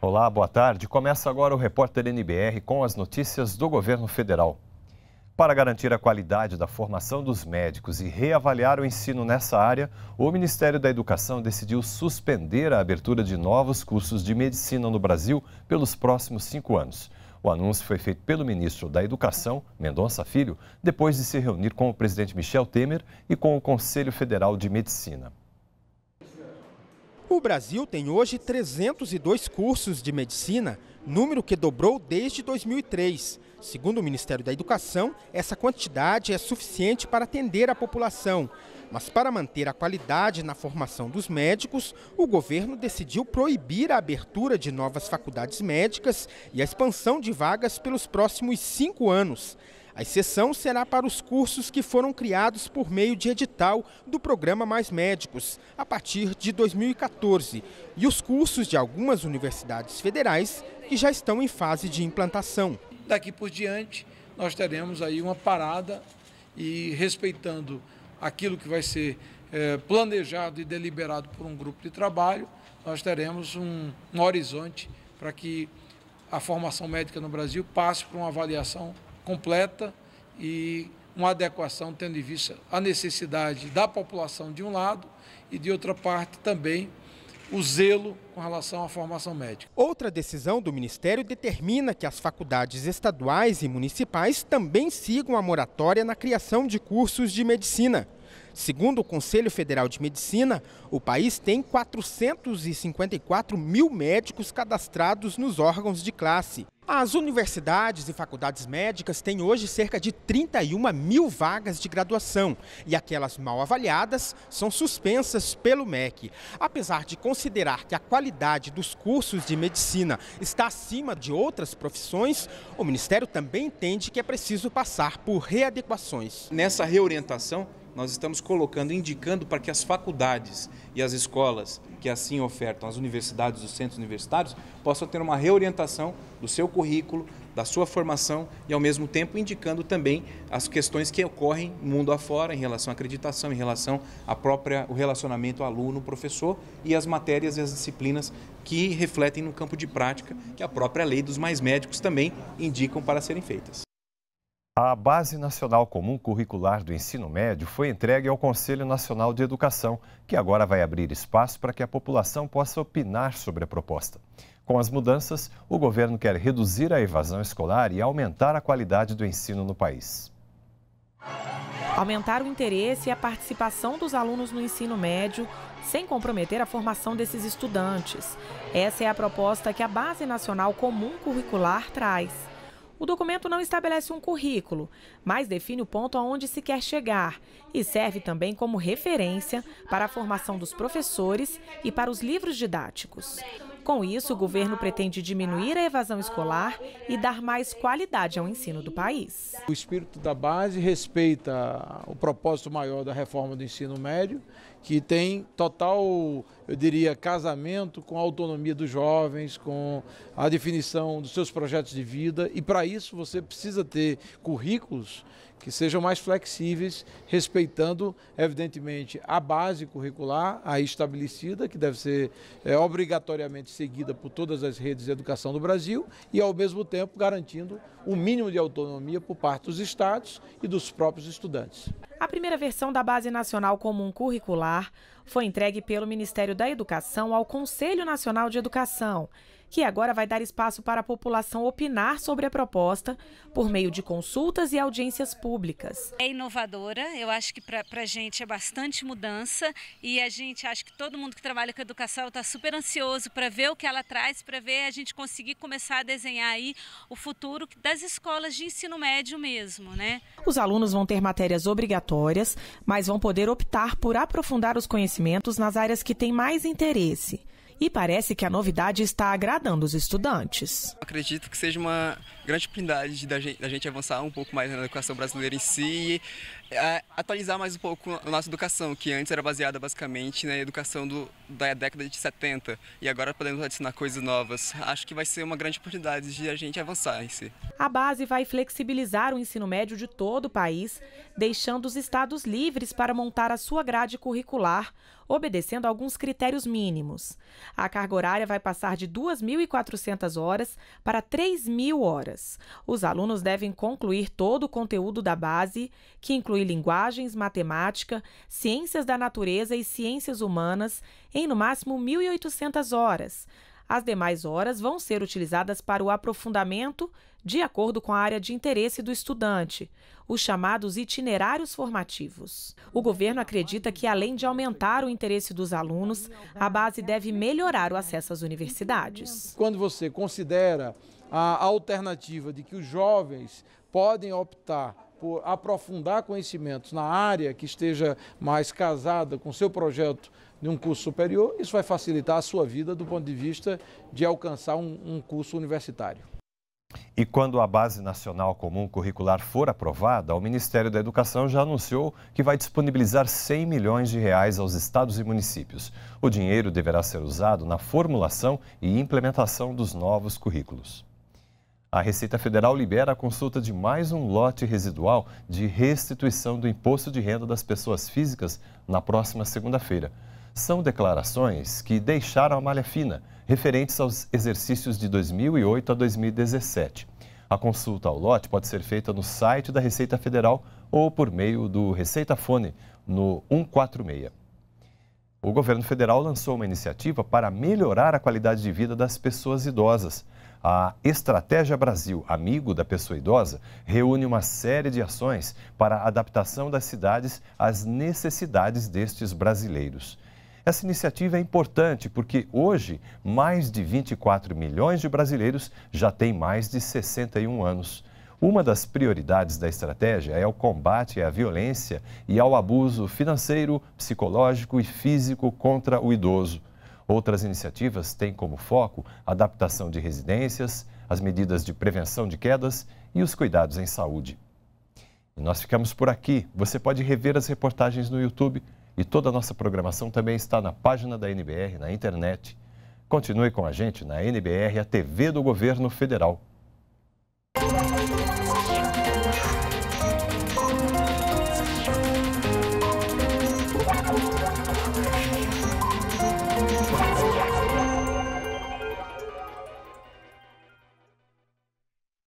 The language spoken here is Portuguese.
Olá, boa tarde. Começa agora o Repórter NBR com as notícias do governo federal. Para garantir a qualidade da formação dos médicos e reavaliar o ensino nessa área, o Ministério da Educação decidiu suspender a abertura de novos cursos de medicina no Brasil pelos próximos cinco anos. O anúncio foi feito pelo ministro da Educação, Mendonça Filho, depois de se reunir com o presidente Michel Temer e com o Conselho Federal de Medicina. O Brasil tem hoje 302 cursos de medicina, número que dobrou desde 2003. Segundo o Ministério da Educação, essa quantidade é suficiente para atender a população. Mas para manter a qualidade na formação dos médicos, o governo decidiu proibir a abertura de novas faculdades médicas e a expansão de vagas pelos próximos cinco anos. A exceção será para os cursos que foram criados por meio de edital do programa Mais Médicos, a partir de 2014, e os cursos de algumas universidades federais que já estão em fase de implantação. Daqui por diante, nós teremos aí uma parada e respeitando aquilo que vai ser é, planejado e deliberado por um grupo de trabalho, nós teremos um, um horizonte para que a formação médica no Brasil passe por uma avaliação completa e uma adequação, tendo em vista a necessidade da população de um lado e, de outra parte, também o zelo com relação à formação médica. Outra decisão do Ministério determina que as faculdades estaduais e municipais também sigam a moratória na criação de cursos de medicina. Segundo o Conselho Federal de Medicina, o país tem 454 mil médicos cadastrados nos órgãos de classe. As universidades e faculdades médicas têm hoje cerca de 31 mil vagas de graduação e aquelas mal avaliadas são suspensas pelo MEC. Apesar de considerar que a qualidade dos cursos de medicina está acima de outras profissões, o Ministério também entende que é preciso passar por readequações. Nessa reorientação, nós estamos colocando, indicando para que as faculdades e as escolas que assim ofertam, as universidades, os centros universitários, possam ter uma reorientação do seu currículo, da sua formação e, ao mesmo tempo, indicando também as questões que ocorrem mundo afora em relação à acreditação, em relação à própria o relacionamento aluno-professor e as matérias e as disciplinas que refletem no campo de prática que a própria lei dos mais médicos também indicam para serem feitas. A Base Nacional Comum Curricular do Ensino Médio foi entregue ao Conselho Nacional de Educação, que agora vai abrir espaço para que a população possa opinar sobre a proposta. Com as mudanças, o governo quer reduzir a evasão escolar e aumentar a qualidade do ensino no país. Aumentar o interesse e a participação dos alunos no ensino médio, sem comprometer a formação desses estudantes. Essa é a proposta que a Base Nacional Comum Curricular traz. O documento não estabelece um currículo, mas define o ponto aonde se quer chegar e serve também como referência para a formação dos professores e para os livros didáticos. Com isso, o governo pretende diminuir a evasão escolar e dar mais qualidade ao ensino do país. O espírito da base respeita o propósito maior da reforma do ensino médio que tem total, eu diria, casamento com a autonomia dos jovens, com a definição dos seus projetos de vida. E para isso você precisa ter currículos que sejam mais flexíveis, respeitando, evidentemente, a base curricular aí estabelecida, que deve ser é, obrigatoriamente seguida por todas as redes de educação do Brasil, e, ao mesmo tempo, garantindo o um mínimo de autonomia por parte dos estados e dos próprios estudantes. A primeira versão da Base Nacional Comum Curricular foi entregue pelo Ministério da Educação ao Conselho Nacional de Educação que agora vai dar espaço para a população opinar sobre a proposta por meio de consultas e audiências públicas. É inovadora, eu acho que para a gente é bastante mudança e a gente acho que todo mundo que trabalha com educação está super ansioso para ver o que ela traz, para ver a gente conseguir começar a desenhar aí o futuro das escolas de ensino médio mesmo, né? Os alunos vão ter matérias obrigatórias, mas vão poder optar por aprofundar os conhecimentos nas áreas que têm mais interesse e parece que a novidade está agradando os estudantes. Acredito que seja uma grande oportunidade da gente, avançar um pouco mais na educação brasileira em si é, atualizar mais um pouco a nossa educação, que antes era baseada basicamente na educação do, da década de 70 e agora podemos adicionar coisas novas. Acho que vai ser uma grande oportunidade de a gente avançar em si. A base vai flexibilizar o ensino médio de todo o país, deixando os estados livres para montar a sua grade curricular, obedecendo a alguns critérios mínimos. A carga horária vai passar de 2.400 horas para 3.000 horas. Os alunos devem concluir todo o conteúdo da base, que inclui inclui linguagens, matemática, ciências da natureza e ciências humanas em no máximo 1.800 horas. As demais horas vão ser utilizadas para o aprofundamento de acordo com a área de interesse do estudante, os chamados itinerários formativos. O governo acredita que, além de aumentar o interesse dos alunos, a base deve melhorar o acesso às universidades. Quando você considera a alternativa de que os jovens podem optar por aprofundar conhecimentos na área que esteja mais casada com seu projeto de um curso superior, isso vai facilitar a sua vida do ponto de vista de alcançar um, um curso universitário. E quando a Base Nacional Comum Curricular for aprovada, o Ministério da Educação já anunciou que vai disponibilizar 100 milhões de reais aos estados e municípios. O dinheiro deverá ser usado na formulação e implementação dos novos currículos. A Receita Federal libera a consulta de mais um lote residual de restituição do imposto de renda das pessoas físicas na próxima segunda-feira. São declarações que deixaram a malha fina, referentes aos exercícios de 2008 a 2017. A consulta ao lote pode ser feita no site da Receita Federal ou por meio do Receita Fone no 146. O governo federal lançou uma iniciativa para melhorar a qualidade de vida das pessoas idosas. A Estratégia Brasil, amigo da pessoa idosa, reúne uma série de ações para a adaptação das cidades às necessidades destes brasileiros. Essa iniciativa é importante porque hoje mais de 24 milhões de brasileiros já têm mais de 61 anos. Uma das prioridades da estratégia é o combate à violência e ao abuso financeiro, psicológico e físico contra o idoso. Outras iniciativas têm como foco a adaptação de residências, as medidas de prevenção de quedas e os cuidados em saúde. E nós ficamos por aqui. Você pode rever as reportagens no YouTube e toda a nossa programação também está na página da NBR na internet. Continue com a gente na NBR, a TV do Governo Federal.